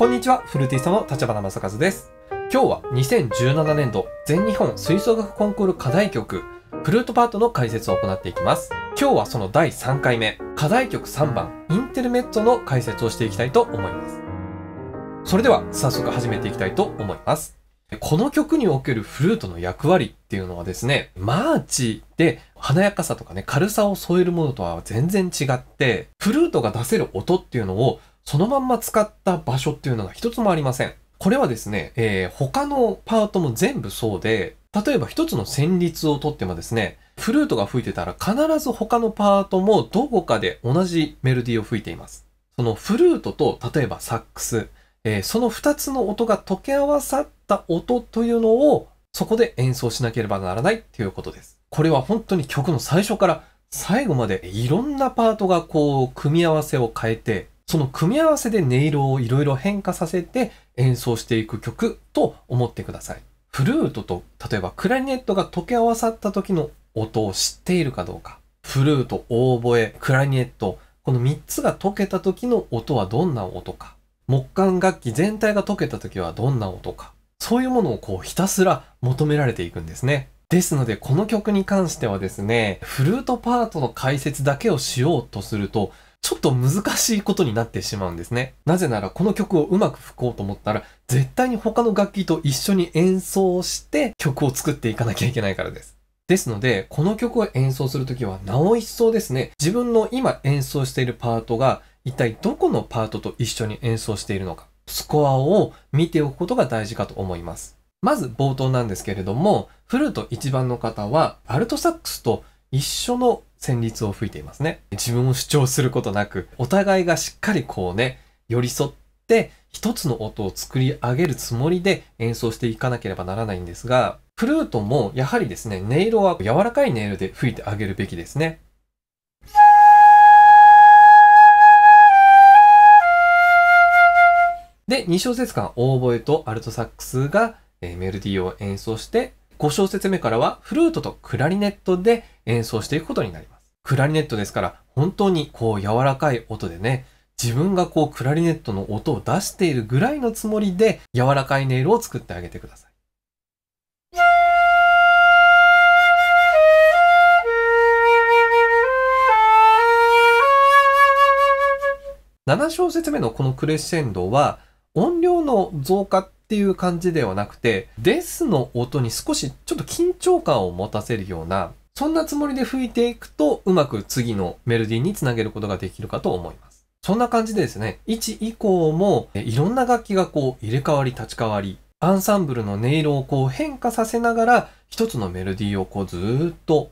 こんにちは、フルーティストの立花正和です。今日は2017年度全日本吹奏楽コンクール課題曲、フルートパートの解説を行っていきます。今日はその第3回目、課題曲3番、インテルメッツの解説をしていきたいと思います。それでは早速始めていきたいと思います。この曲におけるフルートの役割っていうのはですね、マーチで華やかさとかね、軽さを添えるものとは全然違って、フルートが出せる音っていうのをそのまんま使った場所っていうのが一つもありません。これはですね、えー、他のパートも全部そうで、例えば一つの旋律をとってもですね、フルートが吹いてたら必ず他のパートもどこかで同じメロディーを吹いています。そのフルートと例えばサックス、えー、その二つの音が溶け合わさった音というのをそこで演奏しなければならないっていうことです。これは本当に曲の最初から最後までいろんなパートがこう組み合わせを変えてその組み合わせで音色をいろいろ変化させて演奏していく曲と思ってください。フルートと例えばクラリネットが溶け合わさった時の音を知っているかどうか。フルート、オーボエ、クラリネット、この3つが溶けた時の音はどんな音か。木管楽器全体が溶けた時はどんな音か。そういうものをこうひたすら求められていくんですね。ですので、この曲に関してはですね、フルートパートの解説だけをしようとすると、ちょっと難しいことになってしまうんですね。なぜならこの曲をうまく吹こうと思ったら、絶対に他の楽器と一緒に演奏して曲を作っていかなきゃいけないからです。ですので、この曲を演奏するときは、なお一層ですね、自分の今演奏しているパートが、一体どこのパートと一緒に演奏しているのか、スコアを見ておくことが大事かと思います。まず冒頭なんですけれども、フルート1番の方は、アルトサックスと一緒の旋律を吹いていますね。自分を主張することなく、お互いがしっかりこうね、寄り添って、一つの音を作り上げるつもりで演奏していかなければならないんですが、フルートもやはりですね、音色は柔らかい音色で吹いてあげるべきですね。で、2小節間、オーボエとアルトサックスがメロディーを演奏して、5小節目からはフルートとクラリネットで演奏していくことになります。クラリネットですから本当にこう柔らかい音でね、自分がこうクラリネットの音を出しているぐらいのつもりで柔らかい音色を作ってあげてください。7小節目のこのクレッシェンドは音量の増加っていう感じではなくてデスの音に少しちょっと緊張感を持たせるようなそんなつもりで吹いていくと、うまく次のメロディーにつなげることができるかと思います。そんな感じでですね、1以降もいろんな楽器がこう入れ替わり立ち替わり、アンサンブルの音色をこう変化させながら、一つのメロディーをこうずっと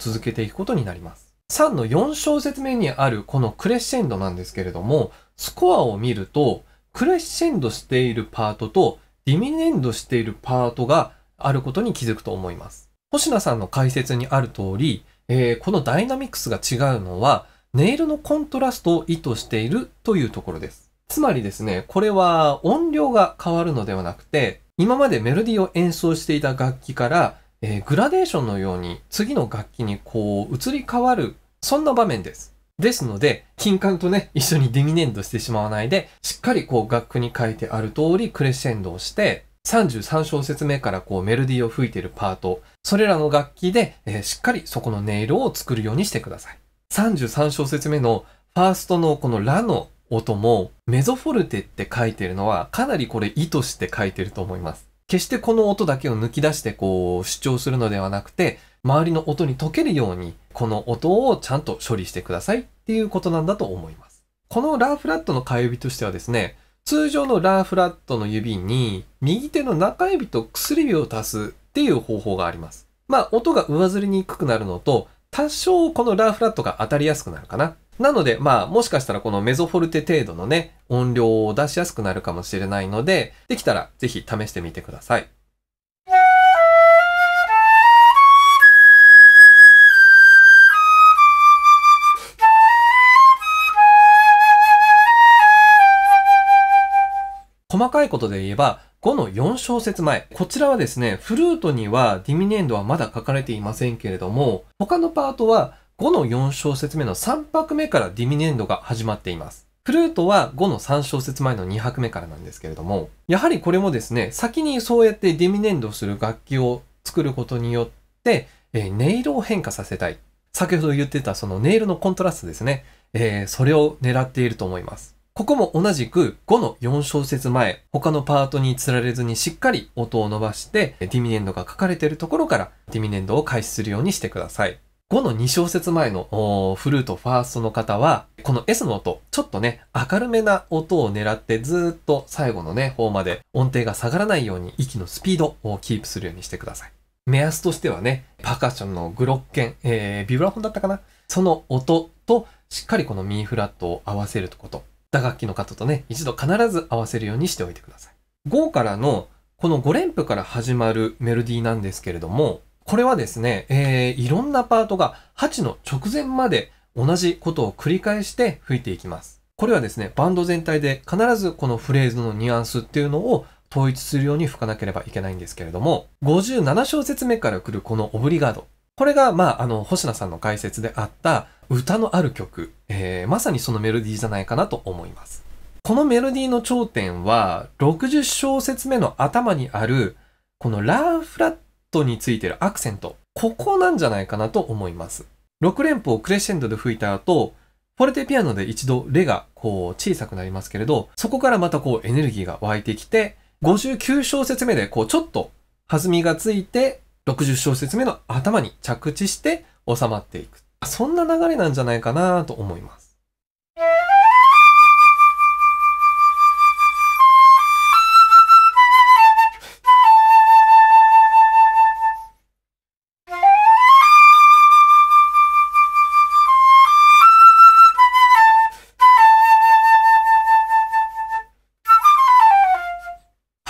続けていくことになります。3の4小節目にあるこのクレッシェンドなんですけれども、スコアを見ると、クレッシェンドしているパートとディミネンドしているパートがあることに気づくと思います。星名さんの解説にある通り、えー、このダイナミクスが違うのは、ネイルのコントラストを意図しているというところです。つまりですね、これは音量が変わるのではなくて、今までメロディを演奏していた楽器から、えー、グラデーションのように次の楽器にこう移り変わる、そんな場面です。ですので、金管とね、一緒にディミネンドしてしまわないで、しっかりこう楽譜に書いてある通りクレッシェンドをして、33小節目からこうメロディを吹いてるパート、それらの楽器で、えー、しっかりそこの音色を作るようにしてください。33小節目のファーストのこのラの音もメゾフォルテって書いてるのはかなりこれ意図して書いてると思います。決してこの音だけを抜き出してこう主張するのではなくて周りの音に溶けるようにこの音をちゃんと処理してくださいっていうことなんだと思います。このラーフラットの替え指としてはですね通常のラーフラットの指に右手の中指と薬指を足すっていう方法があります。まあ、音が上ずりにくくなるのと、多少このラーフラットが当たりやすくなるかな。なので、まあ、もしかしたらこのメゾフォルテ程度のね、音量を出しやすくなるかもしれないので、できたらぜひ試してみてください。細かいことで言えば、5の4小節前。こちらはですね、フルートにはディミネンドはまだ書かれていませんけれども、他のパートは5の4小節目の3拍目からディミネンドが始まっています。フルートは5の3小節前の2拍目からなんですけれども、やはりこれもですね、先にそうやってディミネンドする楽器を作ることによって、えー、音色を変化させたい。先ほど言ってたその音色のコントラストですね、えー、それを狙っていると思います。ここも同じく5の4小節前、他のパートに釣られずにしっかり音を伸ばして、ディミネンドが書かれているところからディミネンドを開始するようにしてください。5の2小節前のフルートファーストの方は、この S の音、ちょっとね、明るめな音を狙ってずっと最後のね、方まで音程が下がらないように息のスピードをキープするようにしてください。目安としてはね、パーカッションのグロッケン、えー、ビブラフォンだったかなその音と、しっかりこのミーフラットを合わせること。打楽器の方とね、一度必ず合わせるようにしておいてください。5からのこの5連符から始まるメロディーなんですけれども、これはですね、えー、いろんなパートが8の直前まで同じことを繰り返して吹いていきます。これはですね、バンド全体で必ずこのフレーズのニュアンスっていうのを統一するように吹かなければいけないんですけれども、57小節目から来るこのオブリガード。これが、まあ、あの、星名さんの解説であった、歌のある曲、えー、まさにそのメロディーじゃないかなと思います。このメロディーの頂点は、60小節目の頭にある、このラーフラットについてるアクセント。ここなんじゃないかなと思います。6連符をクレッシェンドで吹いた後、フォルテピアノで一度レがこう小さくなりますけれど、そこからまたこうエネルギーが湧いてきて、59小節目でこうちょっと弾みがついて、60小節目の頭に着地して収まっていく。そんな流れなんじゃないかなと思います。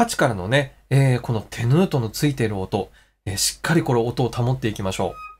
8からのね、えー、この手ヌートのついている音、えー、しっかりこれ音を保っていきましょう。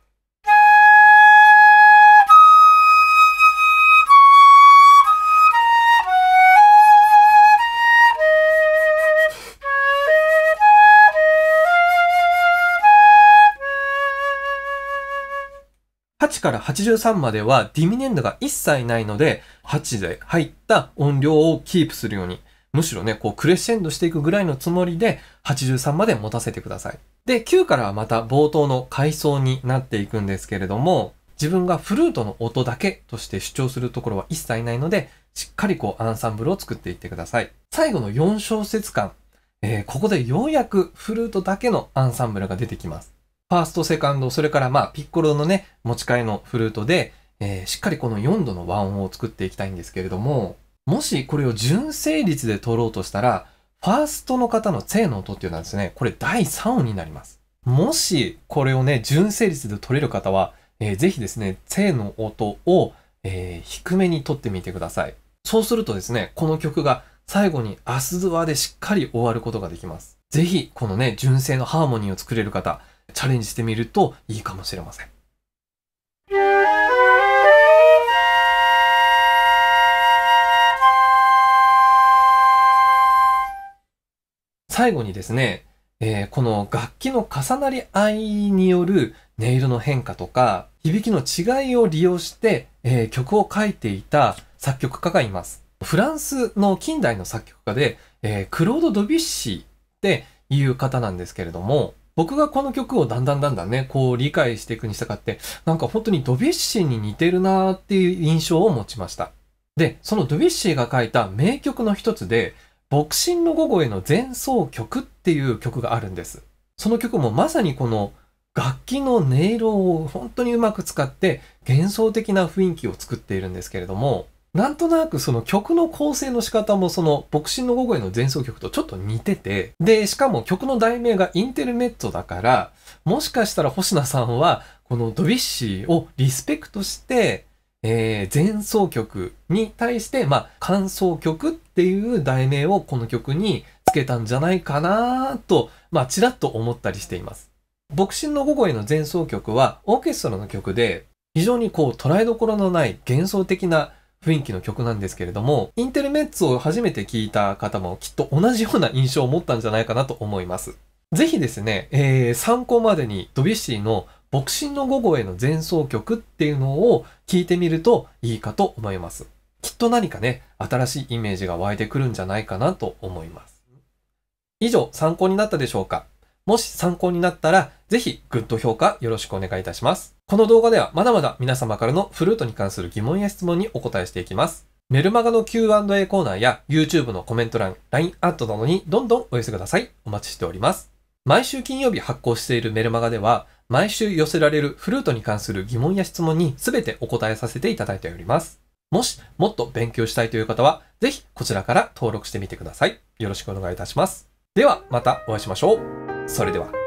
から83まではディミネンドが一切ないので、8で入った音量をキープするように、むしろね、こうクレッシェンドしていくぐらいのつもりで、83まで持たせてください。で、9からはまた冒頭の階層になっていくんですけれども、自分がフルートの音だけとして主張するところは一切ないので、しっかりこうアンサンブルを作っていってください。最後の4小節間、えー、ここでようやくフルートだけのアンサンブルが出てきます。ファースト、セカンド、それからまあ、ピッコロのね、持ち替えのフルートで、えー、しっかりこの4度の和音を作っていきたいんですけれども、もしこれを純正率で取ろうとしたら、ファーストの方の正の音っていうのはですね、これ第3音になります。もしこれをね、純正率で取れる方は、えー、ぜひですね、正の音を、えー、低めに取ってみてください。そうするとですね、この曲が最後にアスドアでしっかり終わることができます。ぜひ、このね、純正のハーモニーを作れる方、チャレンジしてみるといいかもしれません。最後にですね、えー、この楽器の重なり合いによる音色の変化とか、響きの違いを利用して、えー、曲を書いていた作曲家がいます。フランスの近代の作曲家で、えー、クロード・ドビッシーっていう方なんですけれども、僕がこの曲をだんだんだんだんね、こう理解していくにしたかって、なんか本当にドビュッシーに似てるなーっていう印象を持ちました。で、そのドビュッシーが書いた名曲の一つで、ボクシンの午後への前奏曲っていう曲があるんです。その曲もまさにこの楽器の音色を本当にうまく使って幻想的な雰囲気を作っているんですけれども、なんとなくその曲の構成の仕方もその、ボクシンの午後への前奏曲とちょっと似てて、で、しかも曲の題名がインテルメットだから、もしかしたら星名さんは、このドビッシーをリスペクトして、えー、前奏曲に対して、まあ、感想曲っていう題名をこの曲につけたんじゃないかなと、まあ、ちらっと思ったりしています。ボクシンの午後への前奏曲は、オーケストラの曲で、非常にこう、捉えどころのない幻想的な雰囲気の曲なんですけれども、インテルメッツを初めて聴いた方もきっと同じような印象を持ったんじゃないかなと思います。ぜひですね、えー、参考までにドビュッシーの牧神の午後への前奏曲っていうのを聴いてみるといいかと思います。きっと何かね、新しいイメージが湧いてくるんじゃないかなと思います。以上、参考になったでしょうかもし参考になったら、ぜひグッド評価よろしくお願いいたします。この動画ではまだまだ皆様からのフルートに関する疑問や質問にお答えしていきます。メルマガの Q&A コーナーや YouTube のコメント欄、LINE アットなどにどんどんお寄せください。お待ちしております。毎週金曜日発行しているメルマガでは、毎週寄せられるフルートに関する疑問や質問に全てお答えさせていただいております。もし、もっと勉強したいという方は、ぜひこちらから登録してみてください。よろしくお願いいたします。では、またお会いしましょう。それでは。